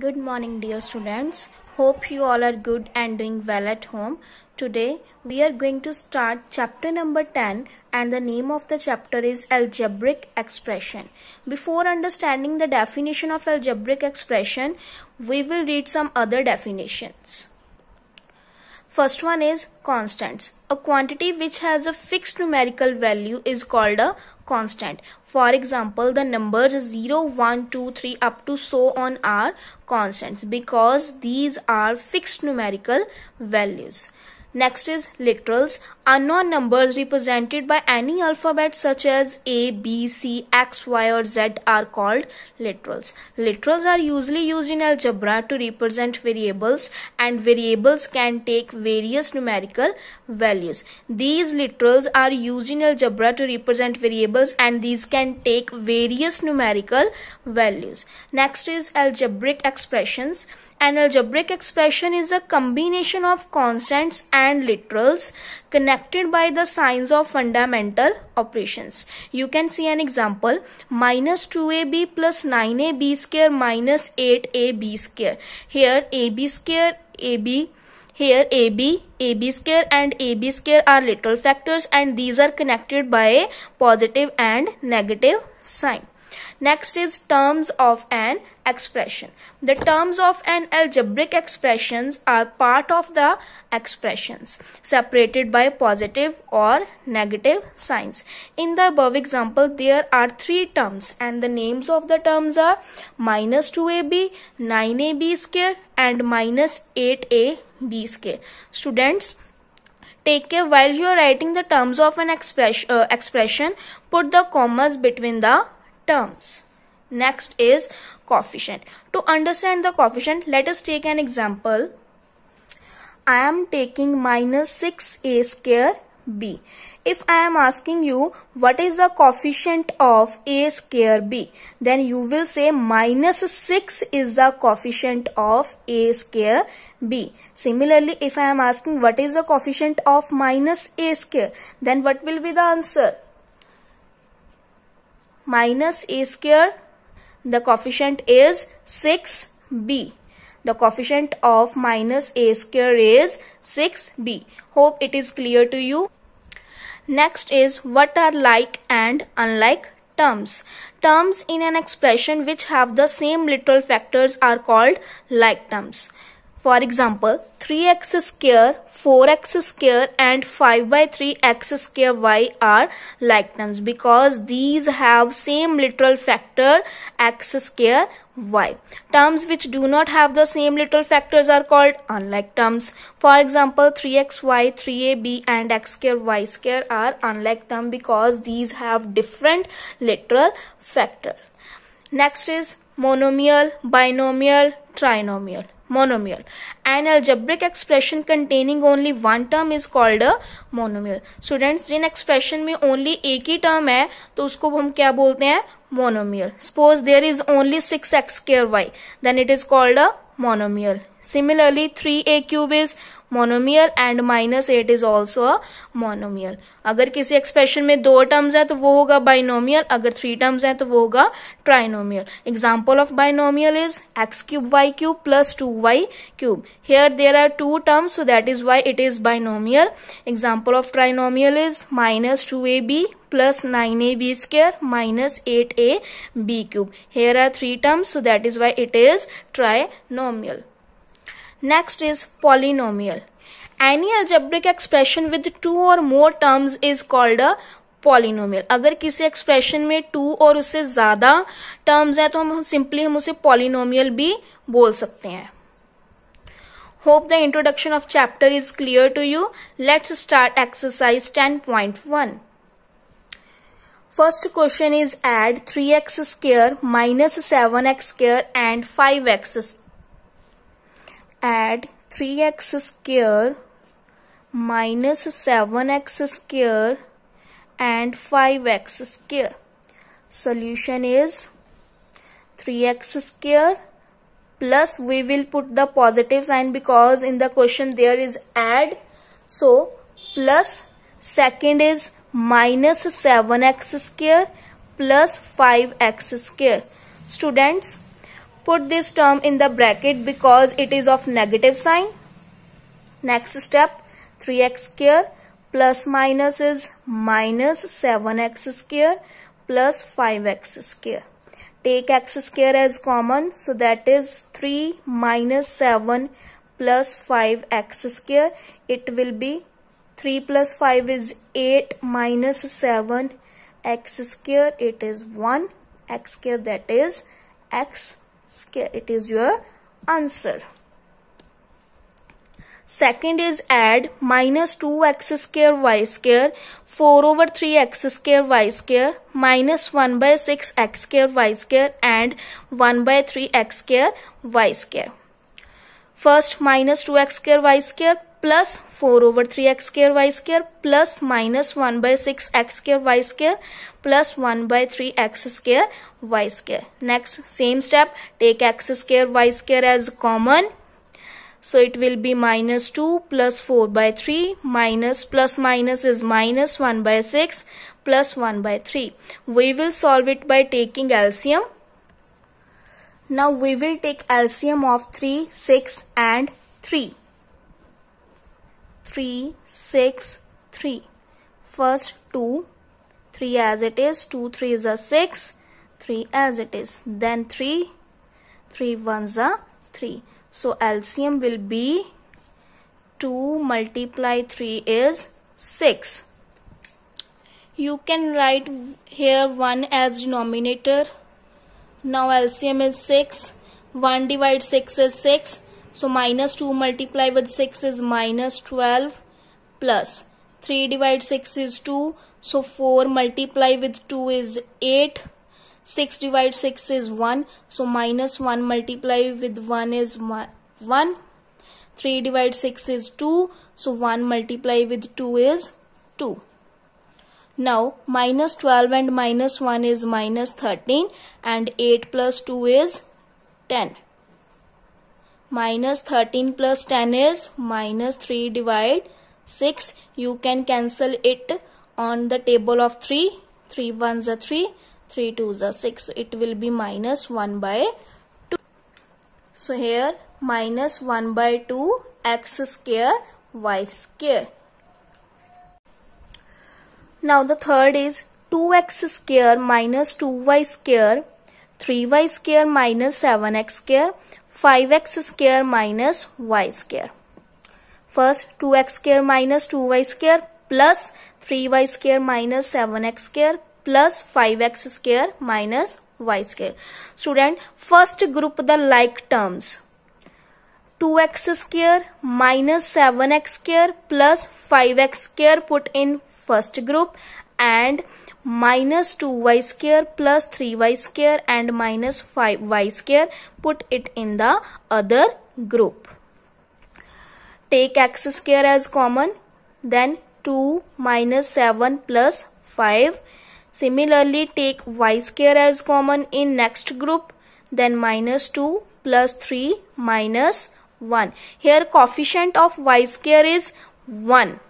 Good morning dear students. Hope you all are good and doing well at home. Today we are going to start chapter number 10 and the name of the chapter is algebraic expression. Before understanding the definition of algebraic expression, we will read some other definitions. First one is constants. A quantity which has a fixed numerical value is called a constant. For example, the numbers 0, 1, 2, 3 up to so on are constants because these are fixed numerical values. Next is literals. Unknown numbers represented by any alphabet such as A, B, C, X, Y or Z are called literals. Literals are usually used in algebra to represent variables and variables can take various numerical values. These literals are used in algebra to represent variables and these can take various numerical values. Next is algebraic expressions. An algebraic expression is a combination of constants and literals connected by the signs of fundamental operations. You can see an example minus 2ab plus 9ab square minus 8ab square. Here ab square ab here AB, AB square and AB square are literal factors and these are connected by a positive and negative sign. Next is terms of an expression. The terms of an algebraic expressions are part of the expressions separated by positive or negative signs. In the above example, there are three terms and the names of the terms are minus 2ab, 9ab square and minus 8ab square. Students, take care while you are writing the terms of an uh, expression, put the commas between the terms. Next is coefficient. To understand the coefficient, let us take an example. I am taking minus 6a square b. If I am asking you what is the coefficient of a square b, then you will say minus 6 is the coefficient of a square b. Similarly, if I am asking what is the coefficient of minus a square, then what will be the answer? minus a square. The coefficient is 6b. The coefficient of minus a square is 6b. Hope it is clear to you. Next is what are like and unlike terms. Terms in an expression which have the same literal factors are called like terms. For example, 3x square, 4x square and 5 by 3x square y are like terms because these have same literal factor x square y. Terms which do not have the same literal factors are called unlike terms. For example, 3xy, 3ab and x square y square are unlike terms because these have different literal factors. Next is monomial, binomial, trinomial. monomial. An algebraic expression containing only one term is called a monomial. Students, jin expression mein only ek hi term hai to usko hum kya bolte hain monomial. Suppose there is only 6x square y, then it is called a monomial. Similarly, 3a cube is monomial and minus eight is also a monomial अगर किसी expression में दो terms हैं तो वो होगा binomial अगर three terms हैं तो वो होगा trinomial example of binomial is x cube y cube plus two y cube here there are two terms so that is why it is binomial example of trinomial is minus two a b plus nine a b plus minus eight a b cube here are three terms so that is why it is trinomial next is polynomial any algebraic expression with two or more terms is called a polynomial अगर किसी expression में to और उससे ज्यादा terms हैं तो हम simply हम उसे पॉलिनोमियल भी बोल सकते हैं hope the introduction of chapter is clear to you let's start exercise ten point one first question is add three x square minus seven x square and five x add 3x square minus 7x square and 5x square. Solution is 3x square plus we will put the positive sign because in the question there is add. So plus second is minus 7x square plus 5x square. Students Put this term in the bracket because it is of negative sign. Next step 3x square plus minus is minus 7x square plus 5x square. Take x square as common so that is 3 minus 7 plus 5x square. It will be 3 plus 5 is 8 minus 7 x square it is 1 x square that is x it is your answer. Second is add minus 2x square y square 4 over 3x square y square minus 1 by 6x square y square and 1 by 3x square y square. First minus 2x square y square plus 4 over 3x square y square plus minus 1 by 6x square y square plus 1 by 3x square y square. Next, same step, take x square y square as common. So it will be minus 2 plus 4 by 3 minus plus minus is minus 1 by 6 plus 1 by 3. We will solve it by taking LCM. Now we will take LCM of 3, 6 and 3. 3, 6, 3. First 2, 3 as it is, 2, 3 is a 6, 3 as it is. Then 3, 3 ones are 3. So LCM will be 2 multiply 3 is 6. You can write here 1 as denominator. Now LCM is 6. 1 divided 6 is 6. So minus 2 multiply with 6 is minus 12 plus 3 divide 6 is 2. So 4 multiply with 2 is 8. 6 divide 6 is 1. So minus 1 multiply with 1 is 1. 3 divide 6 is 2. So 1 multiply with 2 is 2. Now minus 12 and minus 1 is minus 13 and 8 plus 2 is 10 minus 13 plus 10 is minus 3 divide 6 you can cancel it on the table of 3 3 ones are 3 3 twos are 6 so it will be minus 1 by 2 so here minus 1 by 2 x square y square now the third is 2x square minus 2y square 3y square minus 7x square 5x square minus y square. First 2x square minus 2y square plus 3y square minus 7x square plus 5x square minus y square. Student, first group the like terms. 2x square minus 7x square plus 5x square put in first group and minus 2y square plus 3y square and minus 5y square. Put it in the other group. Take x square as common. Then 2 minus 7 plus 5. Similarly, take y square as common in next group. Then minus 2 plus 3 minus 1. Here coefficient of y square is 1.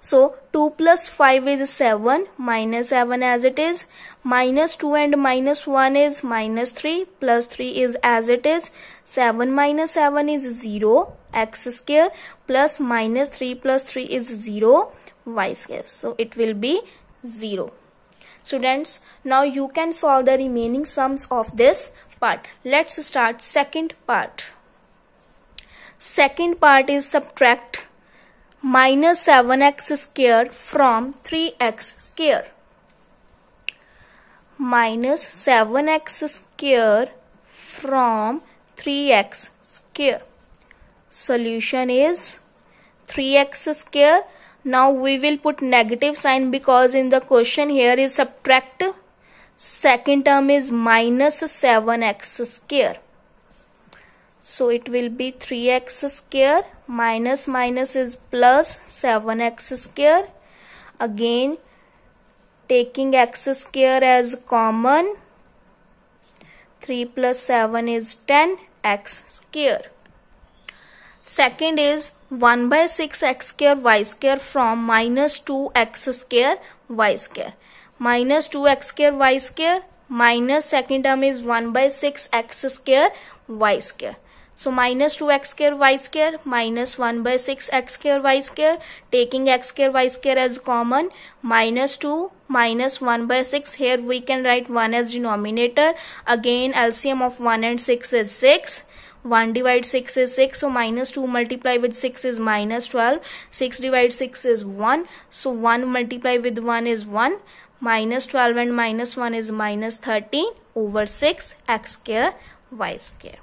So 2 plus 5 is 7 minus 7 as it is. Minus 2 and minus 1 is minus 3 plus 3 is as it is. 7 minus 7 is 0 x square plus minus 3 plus 3 is 0 y square. So it will be 0. Students, now you can solve the remaining sums of this part. Let's start second part. Second part is subtract minus 7x square from 3x square. Minus 7x square from 3x square. Solution is 3x square. Now we will put negative sign because in the question here is subtract. Second term is minus 7x square. So it will be 3x square minus minus is plus 7x square. Again taking x square as common 3 plus 7 is 10 x square. Second is 1 by 6 x square y square from minus 2 x square y square. Minus 2 x square y square minus second term is 1 by 6 x square y square. So minus 2x square y square minus 1 by 6x square y square taking x square y square as common minus 2 minus 1 by 6 here we can write 1 as denominator again LCM of 1 and 6 is 6 1 divide 6 is 6 so minus 2 multiply with 6 is minus 12 6 divide 6 is 1 so 1 multiply with 1 is 1 minus 12 and minus 1 is minus 13 over 6 x square y square